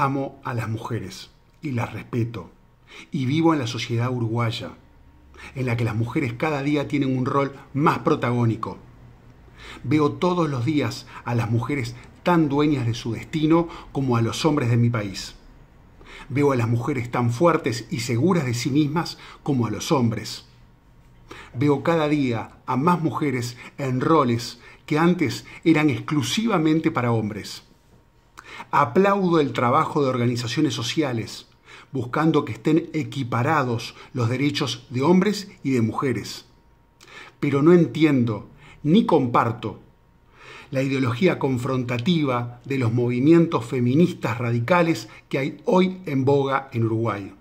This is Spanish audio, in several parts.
Amo a las mujeres y las respeto. Y vivo en la sociedad uruguaya, en la que las mujeres cada día tienen un rol más protagónico. Veo todos los días a las mujeres tan dueñas de su destino como a los hombres de mi país. Veo a las mujeres tan fuertes y seguras de sí mismas como a los hombres. Veo cada día a más mujeres en roles que antes eran exclusivamente para hombres. Aplaudo el trabajo de organizaciones sociales, buscando que estén equiparados los derechos de hombres y de mujeres. Pero no entiendo ni comparto la ideología confrontativa de los movimientos feministas radicales que hay hoy en boga en Uruguay.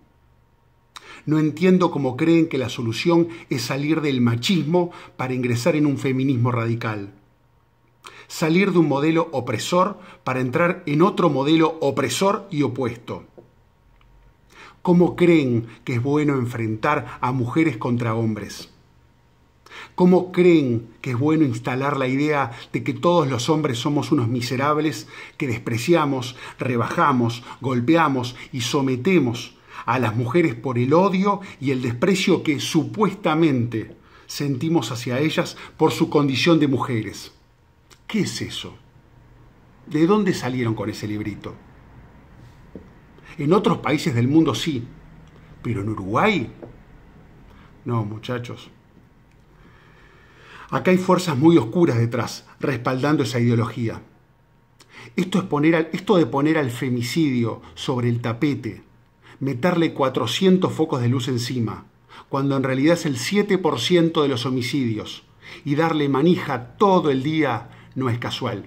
No entiendo cómo creen que la solución es salir del machismo para ingresar en un feminismo radical salir de un modelo opresor para entrar en otro modelo opresor y opuesto. ¿Cómo creen que es bueno enfrentar a mujeres contra hombres? ¿Cómo creen que es bueno instalar la idea de que todos los hombres somos unos miserables que despreciamos, rebajamos, golpeamos y sometemos a las mujeres por el odio y el desprecio que supuestamente sentimos hacia ellas por su condición de mujeres? ¿Qué es eso? ¿De dónde salieron con ese librito? En otros países del mundo sí, pero en Uruguay, no, muchachos. Acá hay fuerzas muy oscuras detrás, respaldando esa ideología. Esto, es poner esto de poner al femicidio sobre el tapete, meterle 400 focos de luz encima, cuando en realidad es el 7% de los homicidios, y darle manija todo el día no es casual,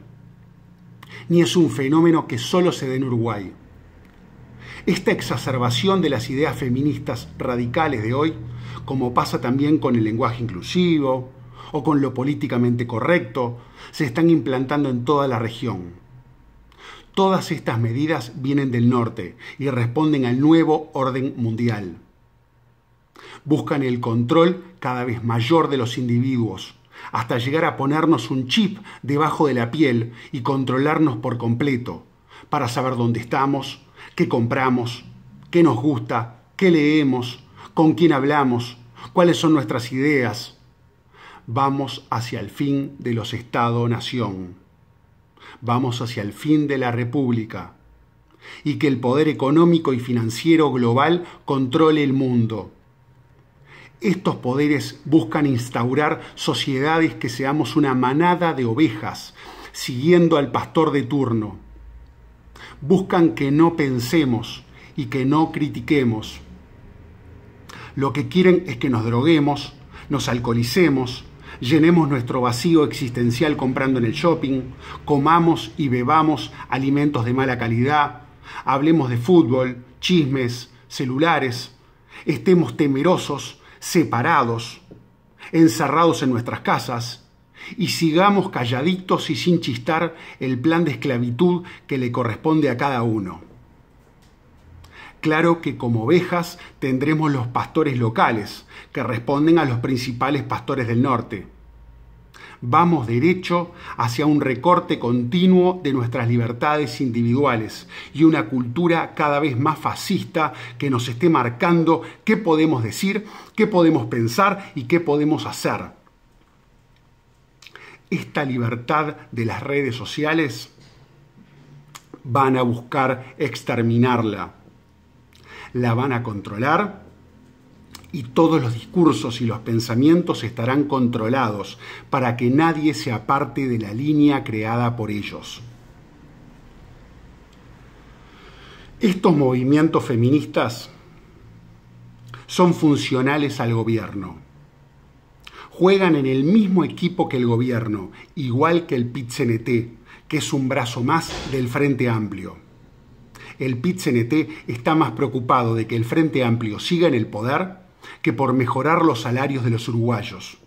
ni es un fenómeno que solo se dé en Uruguay. Esta exacerbación de las ideas feministas radicales de hoy, como pasa también con el lenguaje inclusivo o con lo políticamente correcto, se están implantando en toda la región. Todas estas medidas vienen del norte y responden al nuevo orden mundial. Buscan el control cada vez mayor de los individuos, hasta llegar a ponernos un chip debajo de la piel y controlarnos por completo, para saber dónde estamos, qué compramos, qué nos gusta, qué leemos, con quién hablamos, cuáles son nuestras ideas. Vamos hacia el fin de los Estado-Nación. Vamos hacia el fin de la República. Y que el poder económico y financiero global controle el mundo estos poderes buscan instaurar sociedades que seamos una manada de ovejas, siguiendo al pastor de turno. Buscan que no pensemos y que no critiquemos. Lo que quieren es que nos droguemos, nos alcoholicemos, llenemos nuestro vacío existencial comprando en el shopping, comamos y bebamos alimentos de mala calidad, hablemos de fútbol, chismes, celulares, estemos temerosos separados, encerrados en nuestras casas, y sigamos calladitos y sin chistar el plan de esclavitud que le corresponde a cada uno. Claro que como ovejas tendremos los pastores locales, que responden a los principales pastores del norte, Vamos derecho hacia un recorte continuo de nuestras libertades individuales y una cultura cada vez más fascista que nos esté marcando qué podemos decir, qué podemos pensar y qué podemos hacer. Esta libertad de las redes sociales van a buscar exterminarla. La van a controlar y todos los discursos y los pensamientos estarán controlados para que nadie se aparte de la línea creada por ellos. Estos movimientos feministas son funcionales al gobierno. Juegan en el mismo equipo que el gobierno, igual que el pit que es un brazo más del Frente Amplio. El pit está más preocupado de que el Frente Amplio siga en el poder que por mejorar los salarios de los uruguayos.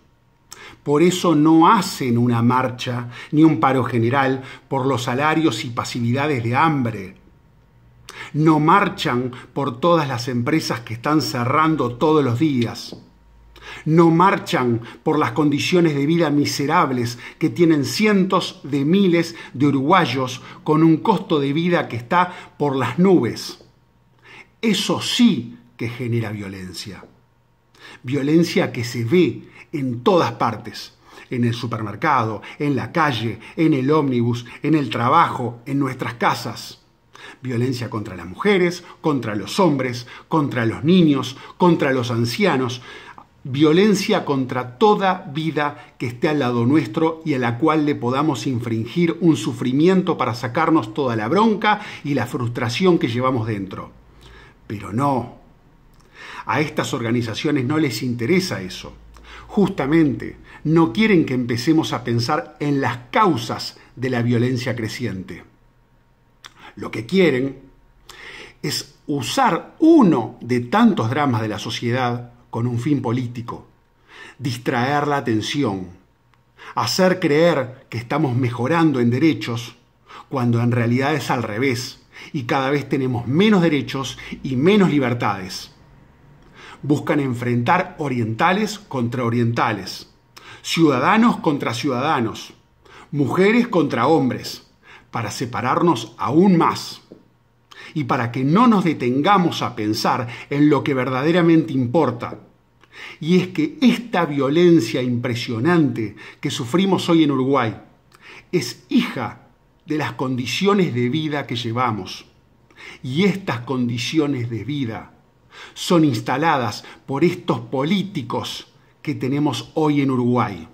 Por eso no hacen una marcha ni un paro general por los salarios y pasividades de hambre. No marchan por todas las empresas que están cerrando todos los días. No marchan por las condiciones de vida miserables que tienen cientos de miles de uruguayos con un costo de vida que está por las nubes. Eso sí que genera violencia. Violencia que se ve en todas partes, en el supermercado, en la calle, en el ómnibus, en el trabajo, en nuestras casas. Violencia contra las mujeres, contra los hombres, contra los niños, contra los ancianos. Violencia contra toda vida que esté al lado nuestro y a la cual le podamos infringir un sufrimiento para sacarnos toda la bronca y la frustración que llevamos dentro. Pero no, a estas organizaciones no les interesa eso. Justamente, no quieren que empecemos a pensar en las causas de la violencia creciente. Lo que quieren es usar uno de tantos dramas de la sociedad con un fin político, distraer la atención, hacer creer que estamos mejorando en derechos cuando en realidad es al revés y cada vez tenemos menos derechos y menos libertades buscan enfrentar orientales contra orientales, ciudadanos contra ciudadanos, mujeres contra hombres, para separarnos aún más y para que no nos detengamos a pensar en lo que verdaderamente importa. Y es que esta violencia impresionante que sufrimos hoy en Uruguay es hija de las condiciones de vida que llevamos. Y estas condiciones de vida son instaladas por estos políticos que tenemos hoy en Uruguay.